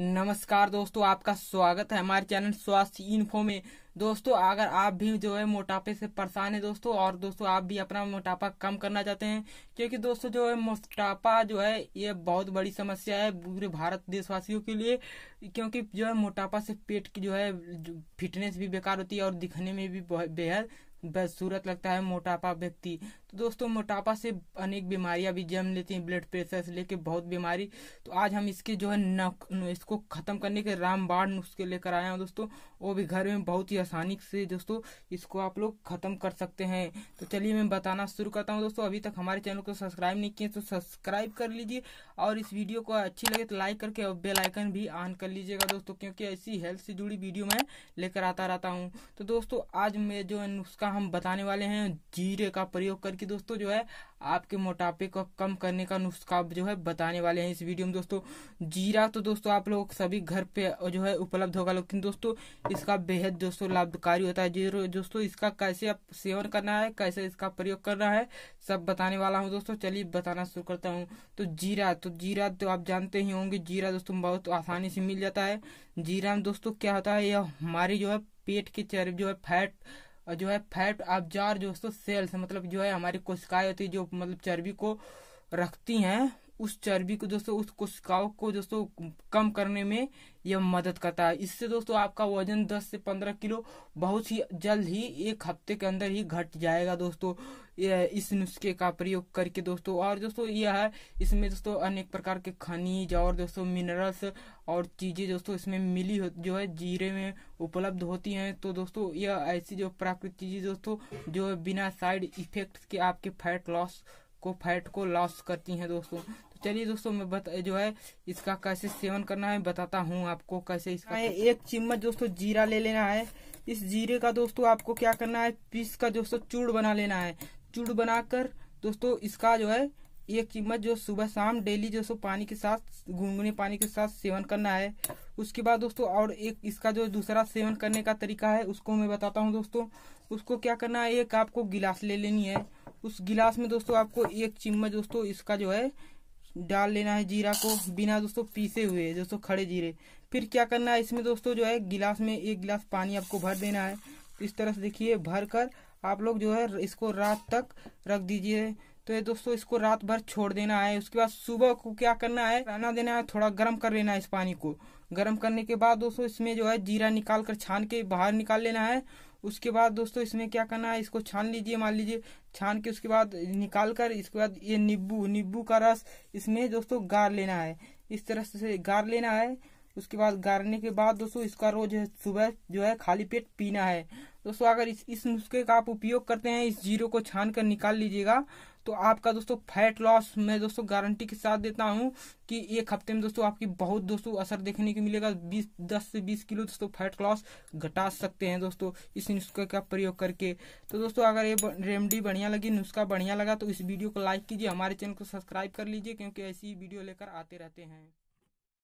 नमस्कार दोस्तों आपका स्वागत है हमारे चैनल स्वास्थ्य इन्फो में दोस्तों अगर आप भी जो है मोटापे से परेशान है दोस्तों और दोस्तों आप भी अपना मोटापा कम करना चाहते हैं क्योंकि दोस्तों जो है मोटापा जो है ये बहुत बड़ी समस्या है पूरे भारत देशवासियों के लिए क्योंकि जो है मोटापा से पेट की जो है फिटनेस भी बेकार होती है और दिखने में भी बेहद बदसूरत लगता है मोटापा व्यक्ति तो दोस्तों मोटापा से अनेक बीमारियां भी जन्म लेती हैं ब्लड प्रेशर से लेके बहुत बीमारी तो आज हम इसके जो है न इसको ख़त्म करने के रामबाण नुस्खे लेकर आया हूँ दोस्तों वो भी घर में बहुत ही आसानी से दोस्तों इसको आप लोग ख़त्म कर सकते हैं तो चलिए मैं बताना शुरू करता हूँ दोस्तों अभी तक हमारे चैनल को सब्सक्राइब नहीं किए तो सब्सक्राइब कर लीजिए और इस वीडियो को अच्छी लगे तो लाइक करके और बेलाइकन भी ऑन कर लीजिएगा दोस्तों क्योंकि ऐसी हेल्थ से जुड़ी वीडियो मैं लेकर आता रहता हूँ तो दोस्तों आज मैं जो है नुस्खा का हम बताने वाले हैं जीरे का प्रयोग करके दोस्तों जो है आपके मोटापे को कम करने का नुस्खा जो है बताने वाले हैं इस वीडियो में दोस्तों जीरा तो दोस्तों आप लोग सभी घर पे जो है उपलब्ध होगा लेकिन दोस्तों इसका बेहद दोस्तों लाभकारी होता है जीरो दोस्तों इसका कैसे आप सेवन करना है कैसे इसका प्रयोग करना है सब बताने वाला हूँ दोस्तों चलिए बताना शुरू करता हूँ तो जीरा तो जीरा तो आप जानते ही होंगे जीरा दोस्तों बहुत आसानी से मिल जाता है जीरा में दोस्तों क्या होता है यह हमारी जो है पेट की चर्बी जो है फैट और जो है फैट अब्जार दोस्तों सेल्स मतलब जो है हमारी कोशिकाएं होती है जो मतलब चर्बी को रखती हैं उस चर्बी को दोस्तों उस कोशिकाओं को दोस्तों कम करने में यह मदद करता है इससे दोस्तों आपका वजन 10 से 15 किलो बहुत ही जल्द ही एक हफ्ते के अंदर ही घट जाएगा दोस्तों इस नुस्खे का प्रयोग करके दोस्तों और दोस्तों यह है इसमें दोस्तों अनेक प्रकार के खनिज और दोस्तों मिनरल्स और चीज़ें दोस्तों इसमें मिली जो है जीरे में उपलब्ध होती हैं तो दोस्तों यह ऐसी जो प्राकृतिक चीज़ें दोस्तों जो बिना साइड इफेक्ट के आपके फैट लॉस को फैट को लॉस करती हैं दोस्तों चलिए दोस्तों मैं बता जो है इसका कैसे सेवन करना है बताता हूँ आपको कैसे इसका है हाँ, एक चम्मच दोस्तों जीरा ले लेना है इस जीरे का दोस्तों आपको क्या करना है पीस का दोस्तों चूड़ बना लेना है चूड़ बनाकर दोस्तों इसका जो है एक चम्मच जो सुबह शाम डेली जो सो पानी के साथ गुनगुने पानी के साथ सेवन करना है उसके बाद दोस्तों और एक इसका जो दूसरा सेवन करने का तरीका है उसको मैं बताता हूँ दोस्तों उसको क्या करना है एक आपको गिलास ले लेनी है उस गिलास में दोस्तों आपको एक चम्मच दोस्तों इसका जो है डाल लेना है जीरा को बिना दोस्तों पीसे हुए दोस्तों खड़े जीरे फिर क्या करना है इसमें दोस्तों जो है गिलास में एक गिलास पानी आपको भर देना है तो इस तरह से देखिए भर कर आप लोग जो है इसको रात तक रख दीजिए तो ये दोस्तों इसको रात भर छोड़ देना है उसके बाद सुबह को क्या करना है रहना देना है थोड़ा गर्म कर लेना है इस पानी को गर्म करने के बाद दोस्तों इसमें जो है जीरा निकाल कर छान के बाहर निकाल लेना है उसके बाद दोस्तों इसमें क्या करना है इसको छान लीजिए मान लीजिए छान के उसके बाद निकाल कर इसके बाद ये नींबू नींबू का रस इसमें दोस्तों गार लेना है इस तरह से गार लेना है उसके बाद गारने के बाद दोस्तों इसका रोज सुबह जो है खाली पेट पीना है दोस्तों अगर इस इस नुस्खे का आप उपयोग करते हैं इस जीरो को छान कर निकाल लीजिएगा तो आपका दोस्तों फैट लॉस मैं दोस्तों गारंटी के साथ देता हूँ कि एक हफ्ते में दोस्तों आपकी बहुत दोस्तों असर देखने को मिलेगा बीस दस से बीस किलो दोस्तों फैट लॉस घटा सकते हैं दोस्तों इस नुस्खे का प्रयोग करके तो दोस्तों अगर ये रेमेडी बढ़िया लगी नुस्खा बढ़िया लगा तो इस वीडियो को लाइक कीजिए हमारे चैनल को सब्सक्राइब कर लीजिए क्योंकि ऐसी वीडियो लेकर आते रहते हैं